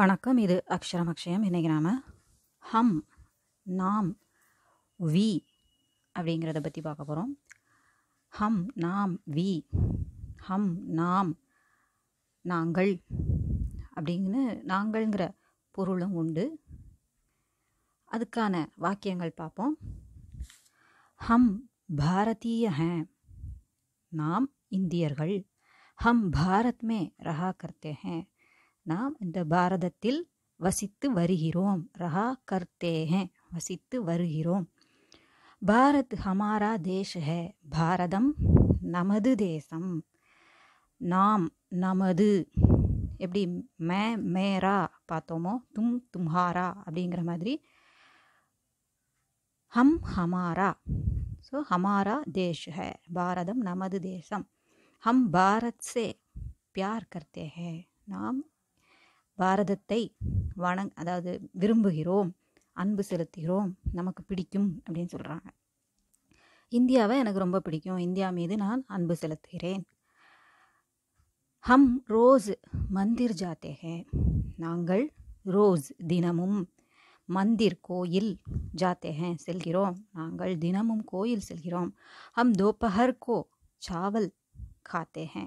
வணக்கம் இது அக்ஷரம் அக்ஷயம் இன்றைக்கி நாம் ஹம் நாம் வி அப்படிங்கிறத பற்றி பார்க்க போகிறோம் ஹம் நாம் வி ஹம் நாம் நாங்கள் அப்படிங்கு நாங்கள்ங்கிற பொருளும் உண்டு அதுக்கான வாக்கியங்கள் பார்ப்போம் ஹம் பாரதீய ஹே நாம் இந்தியர்கள் ஹம் பாரத்மே ரஹா கர்த்தே ஹேன் நாம் இந்த பாரதத்தில் வசித்து வருகிறோம் ரஹா கர்த்தேஹே வசித்து வருகிறோம் பாரத் ஹமாரா தேஷ் பாரதம் நமது தேசம் நாம் நமது எப்படி மே மேரா பார்த்தோமோ தும் தும்ஹாரா அப்படிங்கிற மாதிரி ஹம் ஹமாரா ஸோ ஹமாரா தேஷ பாரதம் நமது தேசம் ஹம் பாரத் சே பியார் கர்த்தே நாம் பாரதத்தை வணங் அதாவது விரும்புகிறோம் அன்பு செலுத்துகிறோம் நமக்கு பிடிக்கும் அப்படின்னு சொல்கிறாங்க இந்தியாவை எனக்கு ரொம்ப பிடிக்கும் இந்தியா மீது நான் அன்பு செலுத்துகிறேன் ஹம் ரோஸ் மந்திர் ஜாத்தேகே நாங்கள் ரோஸ் தினமும் மந்திர் கோயில் ஜாத்தேகே செல்கிறோம் நாங்கள் தினமும் கோயில் செல்கிறோம் ஹம் தோப்பஹர் கோ சாவல் காத்தேகே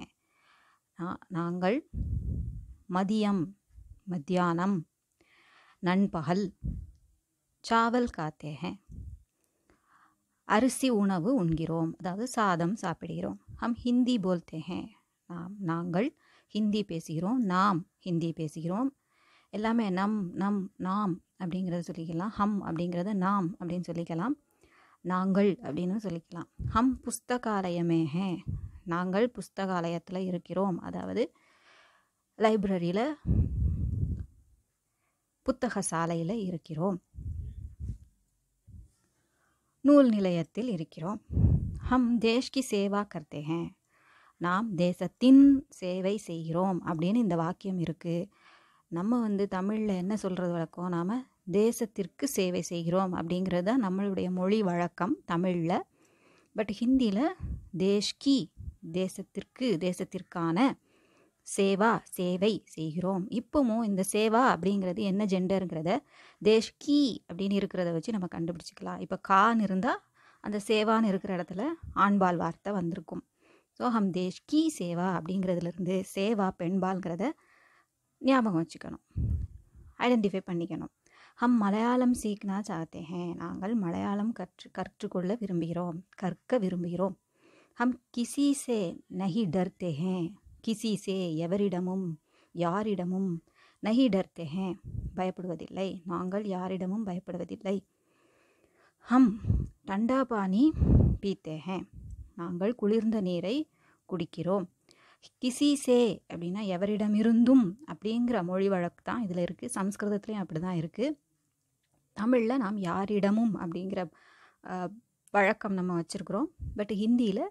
நாங்கள் மதியம் மத்தியானம் நண்பகல் சாவல் காத்தேக அரிசி உணவு உண்கிறோம் அதாவது சாதம் சாப்பிடுகிறோம் ஹம் ஹிந்தி போல்தேக நாம் நாங்கள் ஹிந்தி பேசுகிறோம் நாம் ஹிந்தி பேசுகிறோம் எல்லாமே நம் நம் நாம் அப்படிங்கிறத சொல்லிக்கலாம் ஹம் அப்படிங்கிறத நாம் அப்படின்னு சொல்லிக்கலாம் நாங்கள் அப்படின்னு சொல்லிக்கலாம் ஹம் புஸ்தகாலயமேக நாங்கள் புஸ்தகாலயத்தில் இருக்கிறோம் அதாவது லைப்ரரியில் புத்தக சாலையில் இருக்கிறோம் நூல் நிலையத்தில் இருக்கிறோம் ஹம் தேஷ்கி சேவா கர்த்தே நாம் தேசத்தின் சேவை செய்கிறோம் அப்படின்னு இந்த வாக்கியம் இருக்குது நம்ம வந்து தமிழில் என்ன சொல்கிறது வழக்கம் நாம் தேசத்திற்கு சேவை செய்கிறோம் அப்படிங்கிறது தான் நம்மளுடைய மொழி வழக்கம் தமிழில் பட் ஹிந்தியில் தேஷ்கி தேசத்திற்கு தேசத்திற்கான சேவா சேவை செய்கிறோம் இப்போவும் இந்த சேவா அப்படிங்கிறது என்ன ஜெண்டருங்கிறத தேஷ் கீ அப்படின்னு இருக்கிறத வச்சு நம்ம கண்டுபிடிச்சிக்கலாம் இப்போ கான்னு இருந்தால் அந்த சேவான்னு இருக்கிற இடத்துல ஆண்பால் வார்த்தை வந்திருக்கும் ஸோ ஹம் தேஷ் கீ சேவா அப்படிங்கிறதுலேருந்து சேவா பெண்பால்ங்கிறத ஞாபகம் வச்சுக்கணும் ஐடென்டிஃபை பண்ணிக்கணும் ஹம் மலையாளம் சீக்னா சாத்தே நாங்கள் மலையாளம் கற்று கற்றுக்கொள்ள விரும்புகிறோம் கற்க விரும்புகிறோம் ஹம் கிசி சே நகி டர்த்தே கிசிசே எவரிடமும் யாரிடமும் நகிடர்த்தேகே பயப்படுவதில்லை நாங்கள் யாரிடமும் பயப்படுவதில்லை ஹம் டண்டாபானி பீத்தேகே நாங்கள் குளிர்ந்த நீரை குடிக்கிறோம் கிசிசே அப்படின்னா எவரிடமிருந்தும் அப்படிங்கிற மொழி வழக்கு தான் இதில் இருக்குது சம்ஸ்கிருதத்துலேயும் அப்படி தான் இருக்குது தமிழில் நாம் யாரிடமும் அப்படிங்கிற வழக்கம் நம்ம வச்சுருக்குறோம் பட் ஹிந்தியில்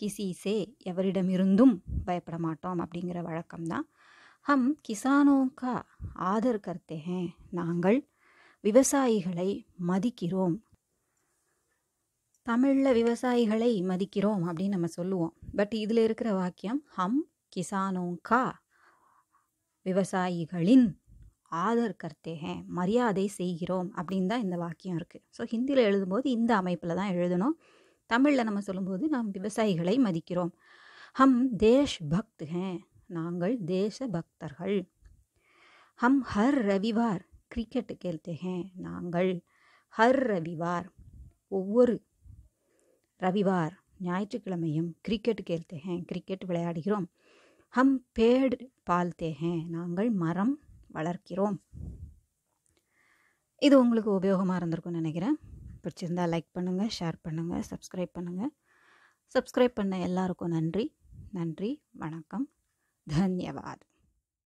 கிசிசே எவரிடமிருந்தும் பயப்பட மாட்டோம் அப்படிங்கிற வழக்கம் தான் ஹம் கிசானோக்கா ஆதர் கர்த்தே நாங்கள் விவசாயிகளை மதிக்கிறோம் தமிழில் விவசாயிகளை மதிக்கிறோம் அப்படின்னு நம்ம சொல்லுவோம் பட் இதில் இருக்கிற வாக்கியம் ஹம் கிசானோங்கா விவசாயிகளின் ஆதர் கர்த்தேகே மரியாதை செய்கிறோம் அப்படின்னு தான் இந்த வாக்கியம் இருக்குது ஸோ ஹிந்தியில் எழுதும்போது இந்த அமைப்பில் தான் எழுதணும் தமிழில் நம்ம சொல்லும்போது நாம் விவசாயிகளை மதிக்கிறோம் ஹம் தேஷ் பக்த் ஹே நாங்கள் தேச பக்தர்கள் ஹம் ஹர் ரவிவார் கிரிக்கெட்டு கேள்த்தே ஹே நாங்கள் ஹர் ரவிவார் ஒவ்வொரு ரவிவார் ஞாயிற்றுக்கிழமையும் கிரிக்கெட் கேள்த்தே ஹே கிரிக்கெட் விளையாடுகிறோம் ஹம் பேடு பால்த்தே ஹே நாங்கள் மரம் வளர்க்கிறோம் இது உங்களுக்கு உபயோகமாக இருந்திருக்கும்னு நினைக்கிறேன் பிடிச்சிருந்தால் லைக் பண்ணுங்கள் ஷேர் பண்ணுங்கள் சப்ஸ்கிரைப் பண்ணுங்கள் சப்ஸ்கிரைப் பண்ண எல்லாருக்கும் நன்றி நன்றி வணக்கம் தன்யவாத்